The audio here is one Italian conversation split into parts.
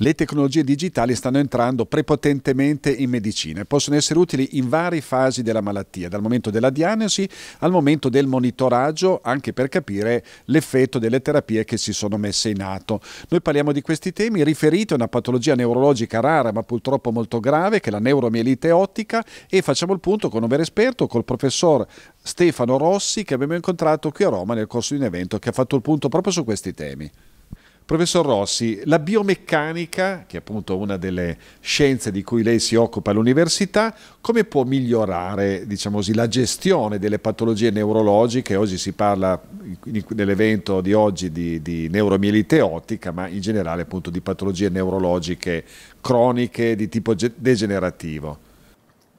Le tecnologie digitali stanno entrando prepotentemente in medicina e possono essere utili in varie fasi della malattia, dal momento della diagnosi al momento del monitoraggio, anche per capire l'effetto delle terapie che si sono messe in atto. Noi parliamo di questi temi riferiti a una patologia neurologica rara ma purtroppo molto grave che è la neuromielite ottica e facciamo il punto con un vero esperto, col professor Stefano Rossi che abbiamo incontrato qui a Roma nel corso di un evento che ha fatto il punto proprio su questi temi. Professor Rossi, la biomeccanica, che è appunto una delle scienze di cui lei si occupa all'università, come può migliorare diciamo così, la gestione delle patologie neurologiche? Oggi si parla nell'evento di oggi di, di neuromielite ottica, ma in generale appunto di patologie neurologiche croniche di tipo degenerativo.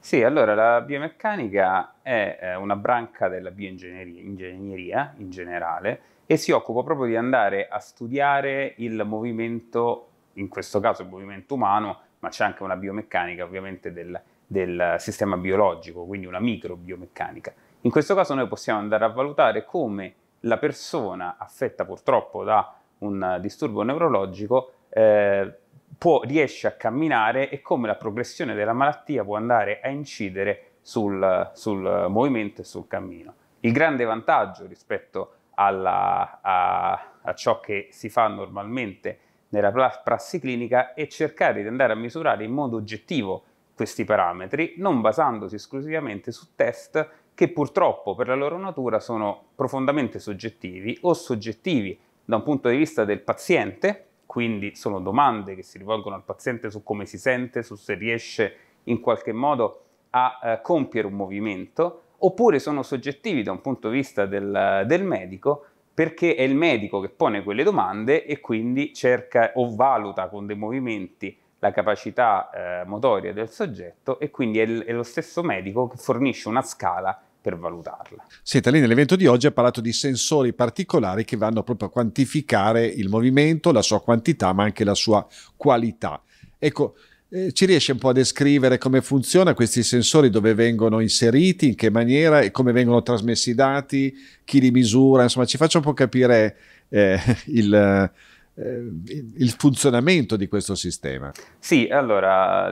Sì, allora la biomeccanica è eh, una branca della bioingegneria in generale e si occupa proprio di andare a studiare il movimento, in questo caso il movimento umano, ma c'è anche una biomeccanica ovviamente del, del sistema biologico, quindi una microbiomeccanica. In questo caso noi possiamo andare a valutare come la persona affetta purtroppo da un disturbo neurologico eh, può, riesce a camminare e come la progressione della malattia può andare a incidere sul, sul movimento e sul cammino. Il grande vantaggio rispetto alla, a, a ciò che si fa normalmente nella prassi clinica è cercare di andare a misurare in modo oggettivo questi parametri, non basandosi esclusivamente su test che purtroppo per la loro natura sono profondamente soggettivi o soggettivi da un punto di vista del paziente quindi sono domande che si rivolgono al paziente su come si sente, su se riesce in qualche modo a eh, compiere un movimento, oppure sono soggettivi da un punto di vista del, del medico perché è il medico che pone quelle domande e quindi cerca o valuta con dei movimenti la capacità eh, motoria del soggetto e quindi è, l- è, lo stesso medico che fornisce una scala per valutarla. Senta, lei nell'evento di oggi ha parlato di sensori particolari che vanno proprio a quantificare il movimento, la sua quantità, ma anche la sua qualità. Ecco, eh, ci riesce un po' a descrivere come funziona questi sensori, dove vengono inseriti, in che maniera e come vengono trasmessi i dati, chi li misura, insomma ci faccia un po' capire eh, il, eh, il, funzionamento di questo sistema. Sì, allora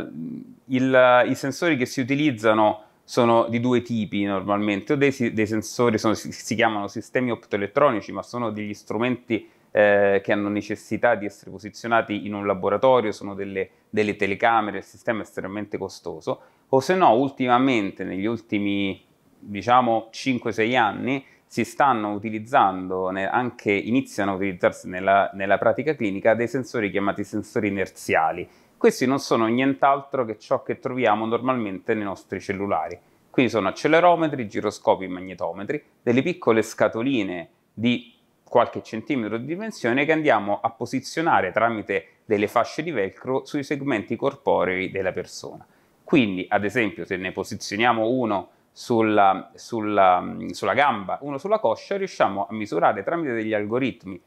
il, i sensori che si utilizzano sono di due tipi normalmente, o dei, dei sensori, sono, si, si, chiamano sistemi optoelettronici, ma sono degli strumenti eh, che hanno necessità di essere posizionati in un laboratorio, sono delle, delle telecamere, il sistema è estremamente costoso, o se no ultimamente, negli ultimi diciamo 5-6 anni, si stanno utilizzando, anche iniziano a utilizzarsi nella, nella pratica clinica, dei sensori chiamati sensori inerziali, questi non sono nient'altro che ciò che troviamo normalmente nei nostri cellulari. Quindi sono accelerometri, giroscopi magnetometri, delle piccole scatoline di qualche centimetro di dimensione che andiamo a posizionare tramite delle fasce di velcro sui segmenti corporei della persona. Quindi, ad esempio, se ne posizioniamo uno sulla, sulla, sulla, gamba, uno sulla coscia, riusciamo a misurare tramite degli algoritmi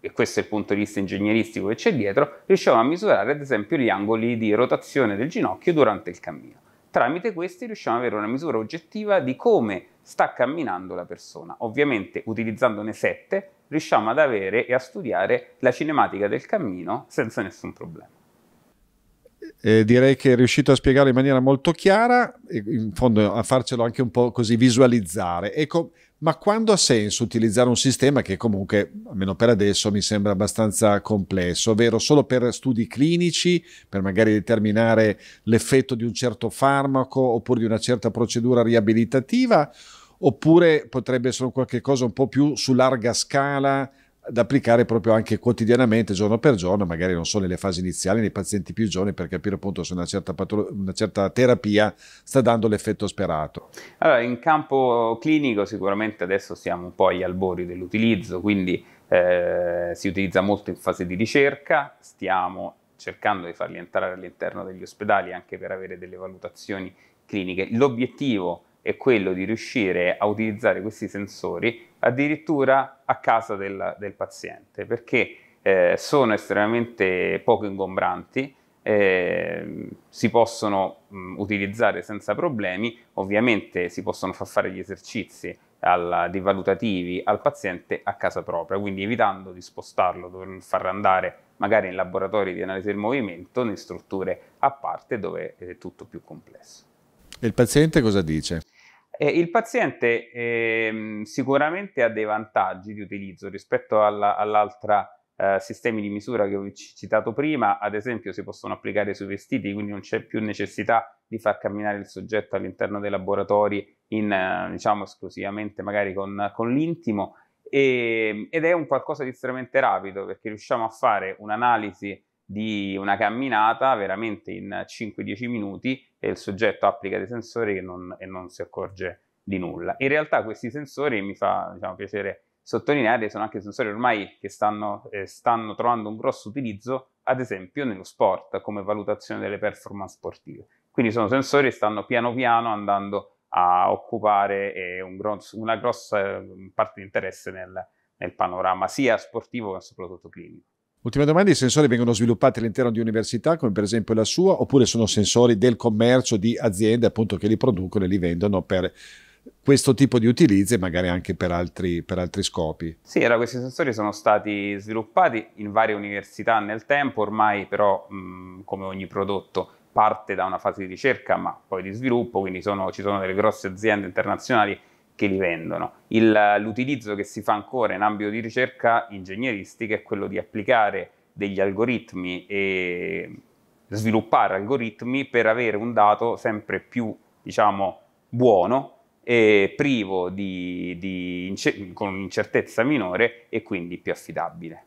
e questo è il punto di vista ingegneristico che c'è dietro, riusciamo a misurare ad esempio gli angoli di rotazione del ginocchio durante il cammino. Tramite questi riusciamo ad avere una misura oggettiva di come sta camminando la persona. Ovviamente utilizzandone sette riusciamo ad avere e a studiare la cinematica del cammino senza nessun problema. Eh, direi che è riuscito a spiegare in maniera molto chiara, in fondo a farcelo anche un po' così visualizzare. Ecco, ma quando ha senso utilizzare un sistema che comunque, almeno per adesso, mi sembra abbastanza complesso, ovvero solo per studi clinici, per magari determinare l'effetto di un certo farmaco oppure di una certa procedura riabilitativa, oppure potrebbe essere qualcosa un po' più su larga scala da applicare proprio anche quotidianamente, giorno per giorno, magari non solo nelle fasi iniziali, nei pazienti più giovani, per capire appunto se una certa, una certa terapia sta dando l'effetto sperato. Allora, in campo clinico sicuramente adesso siamo un po' agli albori dell'utilizzo, quindi eh, si utilizza molto in fase di ricerca, stiamo cercando di farli entrare all'interno degli ospedali anche per avere delle valutazioni cliniche. L'obiettivo è è quello di riuscire a utilizzare questi sensori addirittura a casa del, del paziente, perché eh, sono estremamente poco ingombranti, eh, si possono mh, mm, utilizzare senza problemi, ovviamente si possono far fare gli esercizi al, dei valutativi al paziente a casa propria, quindi evitando di spostarlo, dover far andare magari in laboratori di analisi del movimento, in strutture a parte dove è tutto più complesso. E il paziente cosa dice? Eh, il paziente eh, sicuramente ha dei vantaggi di utilizzo rispetto alla, all'altra eh, sistemi di misura che ho citato prima, ad esempio si possono applicare sui vestiti, quindi non c'è più necessità di far camminare il soggetto all'interno dei laboratori in, diciamo esclusivamente magari con, con l'intimo e, ehm, ed è un qualcosa di estremamente rapido perché riusciamo a fare un'analisi di una camminata veramente in 5-10 minuti e il soggetto applica dei sensori non, e non si accorge di nulla. In realtà questi sensori, mi fa diciamo, piacere sottolineare, sono anche sensori ormai che stanno, eh, stanno trovando un grosso utilizzo, ad esempio nello sport, come valutazione delle performance sportive. Quindi sono sensori che stanno piano piano andando a occupare eh, un grosso, una grossa eh, parte di interesse nel, nel panorama sia sportivo che soprattutto clinico. Ultima domanda, i sensori vengono sviluppati all'interno di università come per esempio la sua oppure sono sensori del commercio di aziende appunto che li producono e li vendono per questo tipo di utilizzi e magari anche per altri, per altri scopi? Sì, allora questi sensori sono stati sviluppati in varie università nel tempo, ormai però mh, come ogni prodotto parte da una fase di ricerca ma poi di sviluppo, quindi sono, ci sono delle grosse aziende internazionali che li vendono. Il, l'utilizzo che si fa ancora in ambito di ricerca ingegneristica è quello di applicare degli algoritmi e sviluppare algoritmi per avere un dato sempre più, diciamo, buono e privo di, di con un'incertezza minore e quindi più affidabile.